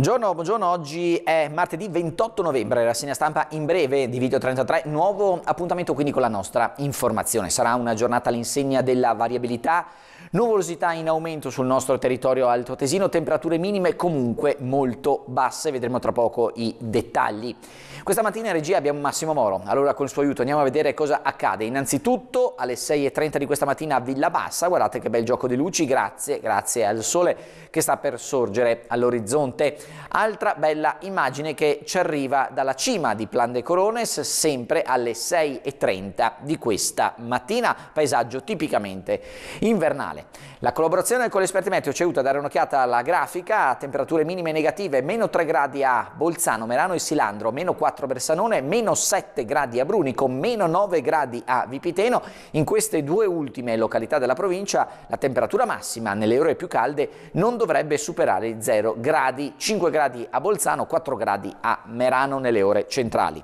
Buongiorno, buongiorno, oggi è martedì 28 novembre, rassegna stampa in breve di Video 33, nuovo appuntamento quindi con la nostra informazione. Sarà una giornata all'insegna della variabilità, nuvolosità in aumento sul nostro territorio altoatesino, temperature minime comunque molto basse, vedremo tra poco i dettagli. Questa mattina in regia abbiamo Massimo Moro, allora con il suo aiuto andiamo a vedere cosa accade. Innanzitutto alle 6.30 di questa mattina a Villa Bassa, guardate che bel gioco di luci, grazie, grazie al sole che sta per sorgere all'orizzonte. Altra bella immagine che ci arriva dalla cima di Plan de Corones, sempre alle 6.30 di questa mattina, paesaggio tipicamente invernale. La collaborazione con l'esperto meteo ci aiuta a dare un'occhiata alla grafica, temperature minime negative, meno 3 gradi a Bolzano, Merano e Silandro, meno 4 a Bersanone, meno 7 gradi a Brunico, meno 9 gradi a Vipiteno. In queste due ultime località della provincia la temperatura massima nelle ore più calde non dovrebbe superare i 0 gradi C. 5 gradi a Bolzano, 4 gradi a Merano nelle ore centrali.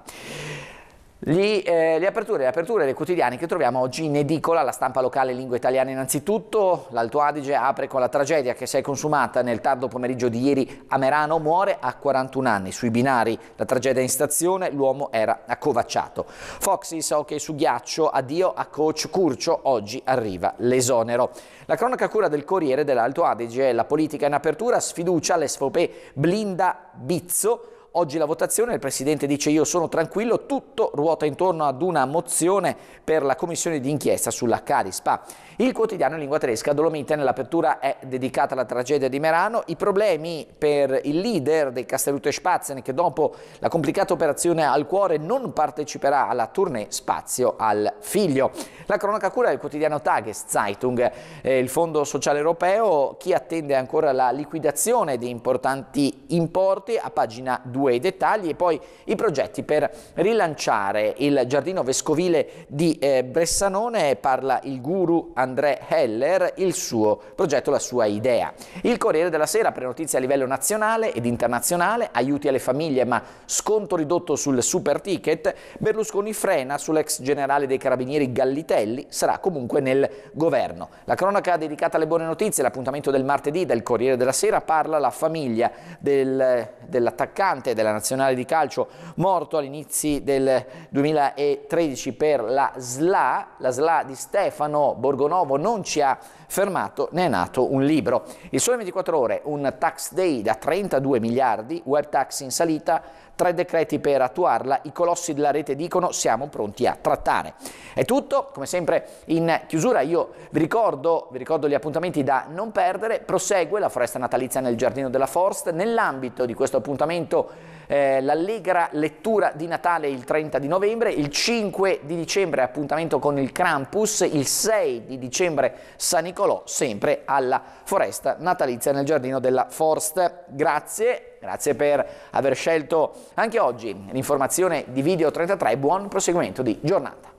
Gli, eh, le aperture, le aperture dei quotidiani che troviamo oggi in edicola, la stampa locale lingua italiana innanzitutto, l'Alto Adige apre con la tragedia che si è consumata nel tardo pomeriggio di ieri a Merano, muore a 41 anni, sui binari, la tragedia in stazione, l'uomo era accovacciato. Foxy, Foxys, che su ghiaccio, addio a coach Curcio, oggi arriva l'esonero. La cronaca cura del Corriere dell'Alto Adige, la politica in apertura, sfiducia, l'esfopé blinda Bizzo, Oggi la votazione, il Presidente dice io sono tranquillo, tutto ruota intorno ad una mozione per la commissione d'inchiesta sulla Carispa. Il quotidiano in lingua tedesca Dolomite nell'apertura è dedicata alla tragedia di Merano. I problemi per il leader dei Castellute Spazen che dopo la complicata operazione al cuore non parteciperà alla tournée Spazio al figlio. La cronaca cura del quotidiano Tages Zeitung, eh, il Fondo Sociale Europeo, chi attende ancora la liquidazione di importanti importi a pagina 2 due i dettagli e poi i progetti per rilanciare il giardino vescovile di eh, Bressanone parla il guru André Heller, il suo progetto, la sua idea. Il Corriere della Sera pre notizie a livello nazionale ed internazionale, aiuti alle famiglie ma sconto ridotto sul super ticket, Berlusconi frena sull'ex generale dei carabinieri Gallitelli, sarà comunque nel governo. La cronaca dedicata alle buone notizie, l'appuntamento del martedì del Corriere della Sera parla la famiglia del, dell'attaccante della nazionale di calcio, morto all'inizio del 2013 per la SLA, la SLA di Stefano Borgonovo non ci ha fermato, ne è nato un libro. Il Sole 24 Ore, un tax day da 32 miliardi, web tax in salita, tre decreti per attuarla, i colossi della rete dicono siamo pronti a trattare. È tutto, come sempre in chiusura io vi ricordo, vi ricordo gli appuntamenti da non perdere, prosegue la foresta natalizia nel giardino della Forst, nell'ambito di questo appuntamento eh, l'allegra lettura di Natale il 30 di novembre, il 5 di dicembre appuntamento con il Krampus, il 6 di dicembre San Nicolò, sempre alla foresta natalizia nel giardino della Forst. Grazie, grazie per aver scelto anche oggi l'informazione di Video 33, buon proseguimento di giornata.